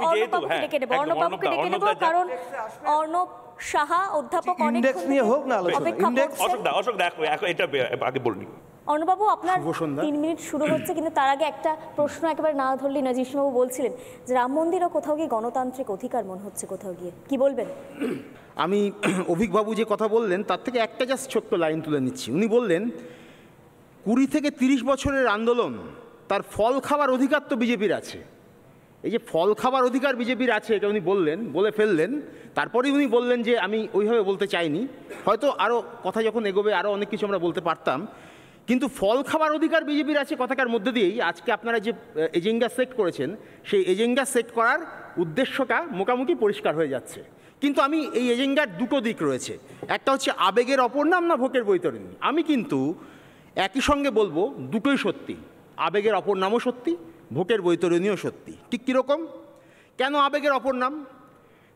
হ্যাঁ, কারণ অর্ণব সাহা অধ্যাপক নিয়ে হোক না অর্ণবাবু আপনার তিন মিনিট শুরু হচ্ছে কিন্তু তার আগে একটা প্রশ্ন একেবারে না না বলছিলেন যে রাম মন্দিরও কোথাও গিয়ে গণতান্ত্রিক অধিকার মনে হচ্ছে কোথাও গিয়ে কি বলবেন আমি অভিকবাবু যে কথা বললেন তার থেকে একটা জাস্ট ছোট্ট লাইন তুলে নিচ্ছি উনি বললেন কুড়ি থেকে তিরিশ বছরের আন্দোলন তার ফল খাওয়ার অধিকার তো বিজেপির আছে এই যে ফল খাবার অধিকার বিজেপির আছে এটা উনি বললেন বলে ফেললেন তারপরেই উনি বললেন যে আমি ওইভাবে বলতে চাইনি হয়তো আরও কথা যখন এগোবে আরও অনেক কিছু আমরা বলতে পারতাম কিন্তু ফল খাবার অধিকার বিজেপির আছে কথাকার মধ্যে দিয়েই আজকে আপনারা যে এজেন্ডা সেট করেছেন সেই এজেন্ডা সেট করার উদ্দেশ্যটা মোটামুটি পরিষ্কার হয়ে যাচ্ছে কিন্তু আমি এই এজেন্ডার দুটো দিক রয়েছে একটা হচ্ছে আবেগের অপর নাম না ভোটের বৈতরণী আমি কিন্তু একই সঙ্গে বলবো দুটোই সত্যি আবেগের অপর নামও সত্যি ভোটের বৈতরণীয় সত্যি ঠিক কীরকম কেন আবেগের অপর নাম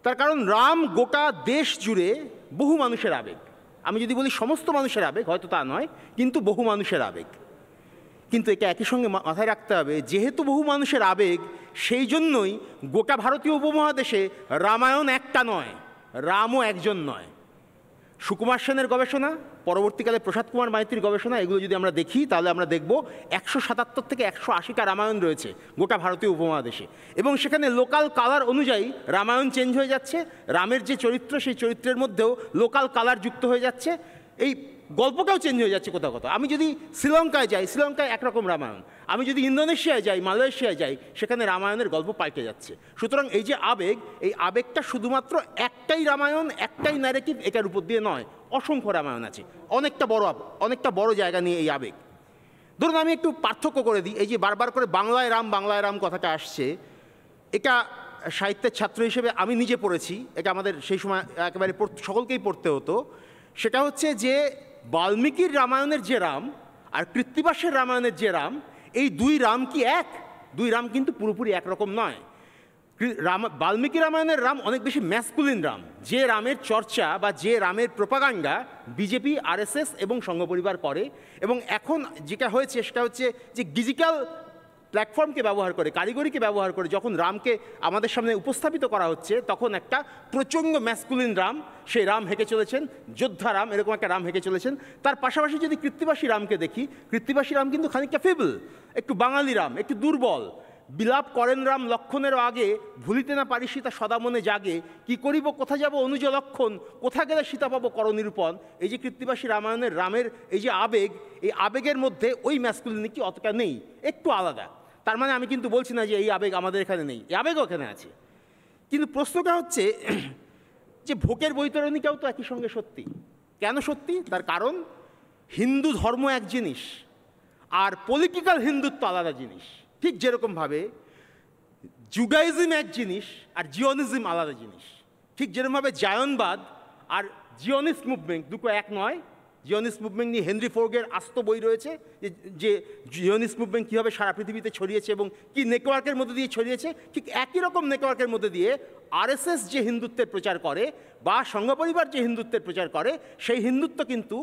তার কারণ রাম গোটা দেশ জুড়ে বহু মানুষের আবেগ আমি যদি বলি সমস্ত মানুষের আবেগ হয়তো তা নয় কিন্তু বহু মানুষের আবেগ কিন্তু একে একই সঙ্গে মাথায় রাখতে হবে যেহেতু বহু মানুষের আবেগ সেই জন্যই গোটা ভারতীয় উপমহাদেশে রামায়ণ একটা নয় রামও একজন নয় সুকুমার সেনের গবেষণা পরবর্তীকালে প্রসাদ কুমার মাইতির গবেষণা এগুলো যদি আমরা দেখি তাহলে আমরা দেখব একশো সাতাত্তর থেকে একশো আশিটা রামায়ণ রয়েছে গোটা ভারতীয় উপমহাদেশে এবং সেখানে লোকাল কালার অনুযায়ী রামায়ণ চেঞ্জ হয়ে যাচ্ছে রামের যে চরিত্র সেই চরিত্রের মধ্যেও লোকাল কালার যুক্ত হয়ে যাচ্ছে এই গল্পটাও চেঞ্জ হয়ে যাচ্ছে কোথাও কোথাও আমি যদি শ্রীলঙ্কায় যাই শ্রীলঙ্কায় একরকম রামায়ণ আমি যদি ইন্দোনেশিয়ায় যাই মালয়েশিয়ায় যাই সেখানে রামায়ণের গল্প পাল্টে যাচ্ছে সুতরাং এই যে আবেগ এই আবেগটা শুধুমাত্র একটাই রামায়ণ একটাই ন্যারেটিভ এটার উপর দিয়ে নয় অসংখ্য রামায়ণ আছে অনেকটা বড় অনেকটা বড় জায়গা নিয়ে এই আবেগ ধরুন আমি একটু পার্থক্য করে দিই এই যে বারবার করে বাংলায় রাম বাংলায় রাম কথাটা আসছে এটা সাহিত্যের ছাত্র হিসেবে আমি নিজে পড়েছি এটা আমাদের সেই সময় একেবারে সকলকেই পড়তে হতো সেটা হচ্ছে যে বাল্মীকির রামায়ণের যে রাম আর কৃত্তিবাসের রামায়ণের যে রাম এই দুই রাম কি এক দুই রাম কিন্তু পুরোপুরি একরকম নয় রাম বাল্মীকি রামায়ণের রাম অনেক বেশি ম্যাসকুলিন রাম যে রামের চর্চা বা যে রামের প্রোপাগান্ডা বিজেপি আরএসএস এবং সংঘ পরিবার করে এবং এখন যেটা হয়েছে সেটা হচ্ছে যে ডিজিটাল প্ল্যাটফর্মকে ব্যবহার করে কারিগরিকে ব্যবহার করে যখন রামকে আমাদের সামনে উপস্থাপিত করা হচ্ছে তখন একটা প্রচণ্ড ম্যাসকুলিন রাম সেই রাম হেঁকে চলেছেন যোদ্ধা রাম এরকম একটা রাম হেঁকে চলেছেন তার পাশাপাশি যদি কৃত্তিবাসী রামকে দেখি কৃত্তিবাসী রাম কিন্তু খানিকটা ফেবল একটু বাঙালি রাম একটু দুর্বল বিলাপ করেন রাম লক্ষণের আগে ভুলিতে না পারি সীতা সদা মনে জাগে কি করিব কোথা যাব অনুজ লক্ষণ কোথা গেলে সীতা পাবো করনিরূপণ এই যে কৃত্তিবাসী রামায়ণের রামের এই যে আবেগ এই আবেগের মধ্যে ওই ম্যাসকুলিনিটি অতটা নেই একটু আলাদা তার মানে আমি কিন্তু বলছি না যে এই আবেগ আমাদের এখানে নেই এই আবেগও এখানে আছে কিন্তু প্রশ্নটা হচ্ছে যে ভোকের বৈতরণিকাও তো একই সঙ্গে সত্যি কেন সত্যি তার কারণ হিন্দু ধর্ম এক জিনিস আর পলিটিক্যাল হিন্দুত্ব আলাদা জিনিস ঠিক যেরকমভাবে জুগাইজম এক জিনিস আর জিওনিজম আলাদা জিনিস ঠিক যেরকমভাবে জায়নবাদ আর জিওনিস্ট মুভমেন্ট দুটো এক নয় জিওনিস মুভমেন্ট নিয়ে হেনরি ফোর্গের আস্ত বই রয়েছে যে জিওনিস মুভমেন্ট কীভাবে সারা পৃথিবীতে ছড়িয়েছে এবং কি নেটওয়ার্কের মধ্যে দিয়ে ছড়িয়েছে ঠিক একই রকম নেটওয়ার্কের মধ্যে দিয়ে আরএসএস যে হিন্দুত্বের প্রচার করে বা পরিবার যে হিন্দুত্বের প্রচার করে সেই হিন্দুত্ব কিন্তু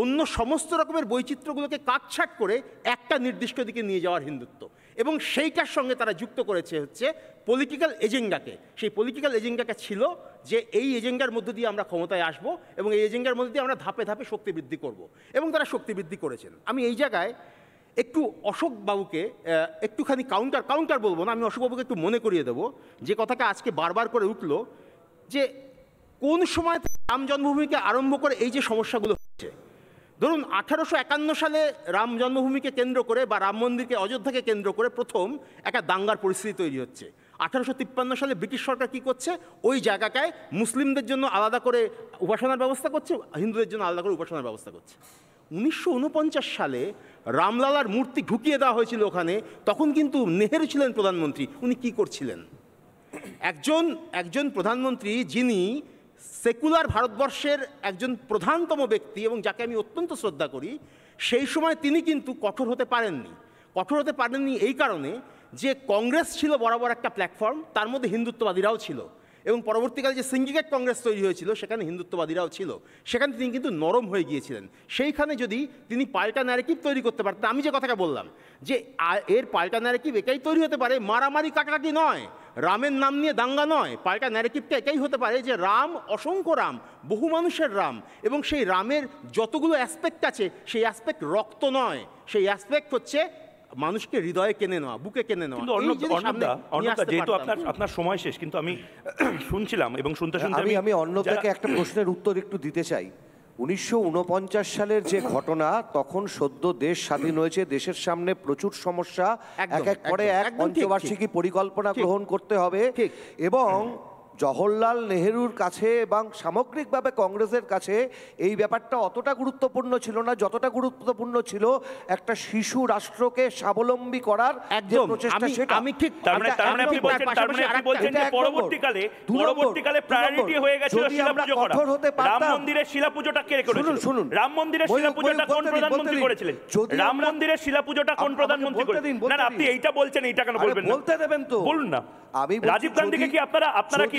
অন্য সমস্ত রকমের বৈচিত্র্যগুলোকে কাটছাট করে একটা নির্দিষ্ট দিকে নিয়ে যাওয়ার হিন্দুত্ব এবং সেইটার সঙ্গে তারা যুক্ত করেছে হচ্ছে পলিটিক্যাল এজেন্ডাকে সেই পলিটিক্যাল এজেন্ডাকে ছিল যে এই এজেন্ডার মধ্য দিয়ে আমরা ক্ষমতায় আসব এবং এই এজেন্ডার মধ্যে দিয়ে আমরা ধাপে ধাপে শক্তি বৃদ্ধি করব এবং তারা শক্তি বৃদ্ধি করেছেন আমি এই জায়গায় একটু অশোক বাবুকে একটুখানি কাউন্টার কাউন্টার বলবো না আমি অশোক বাবুকে একটু মনে করিয়ে দেবো যে কথাটা আজকে বারবার করে উঠল যে কোন সময় রাম জন্মভূমিকে আরম্ভ করে এই যে সমস্যাগুলো হচ্ছে ধরুন আঠারোশো একান্ন সালে রাম জন্মভূমিকে কেন্দ্র করে বা রাম মন্দিরকে অযোধ্যাকে কেন্দ্র করে প্রথম একটা দাঙ্গার পরিস্থিতি তৈরি হচ্ছে আঠারোশো তিপ্পান্ন সালে ব্রিটিশ সরকার কি করছে ওই জায়গাটায় মুসলিমদের জন্য আলাদা করে উপাসনার ব্যবস্থা করছে হিন্দুদের জন্য আলাদা করে উপাসনার ব্যবস্থা করছে উনিশশো সালে রামলালার মূর্তি ঢুকিয়ে দেওয়া হয়েছিল ওখানে তখন কিন্তু নেহেরু ছিলেন প্রধানমন্ত্রী উনি কি করছিলেন একজন একজন প্রধানমন্ত্রী যিনি সেকুলার ভারতবর্ষের একজন প্রধানতম ব্যক্তি এবং যাকে আমি অত্যন্ত শ্রদ্ধা করি সেই সময় তিনি কিন্তু কঠোর হতে পারেননি কঠোর হতে পারেননি এই কারণে যে কংগ্রেস ছিল বরাবর একটা প্ল্যাটফর্ম তার মধ্যে হিন্দুত্ববাদীরাও ছিল এবং পরবর্তীকালে যে সিন্ডিকেট কংগ্রেস তৈরি হয়েছিল সেখানে হিন্দুত্ববাদীরাও ছিল সেখানে তিনি কিন্তু নরম হয়ে গিয়েছিলেন সেইখানে যদি তিনি পাল্টা ন্যারেটিভ তৈরি করতে পারতেন আমি যে কথাটা বললাম যে এর পাল্টা ন্যারেটিভ এটাই তৈরি হতে পারে মারামারি কাটাকাটি নয় রামের নাম নিয়ে দাঙ্গা নয় পাল্টা ন্যারেটিভটা এটাই হতে পারে যে রাম অসংখ্য রাম বহু মানুষের রাম এবং সেই রামের যতগুলো অ্যাসপেক্ট আছে সেই অ্যাসপেক্ট রক্ত নয় সেই অ্যাসপেক্ট হচ্ছে মানুষকে হৃদয়ে কেনে নেওয়া বুকে কেনে নেওয়া যেহেতু আপনার আপনার সময় শেষ কিন্তু আমি শুনছিলাম এবং শুনতে শুনতে আমি আমি একটা প্রশ্নের উত্তর একটু দিতে চাই উনিশশো সালের যে ঘটনা তখন সদ্য দেশ স্বাধীন হয়েছে দেশের সামনে প্রচুর সমস্যা এক এক করে এক পঞ্চবার্ষিকী পরিকল্পনা গ্রহণ করতে হবে এবং জওহরলাল নেহরুর কাছে এবং সামগ্রিকভাবে কংগ্রেসের কাছে এই ব্যাপারটা অতটা গুরুত্বপূর্ণ ছিল না যতটা গুরুত্বপূর্ণ ছিল একটা শিশু রাষ্ট্রকে স্বাবলম্বী করার আমি কে শুনুন রাম মন্দিরের আপনি এইটা বলছেন কেন বলতে দেবেন তো বলুন না আমি রাজীব গান্ধীকে কি আপনারা আপনারা কি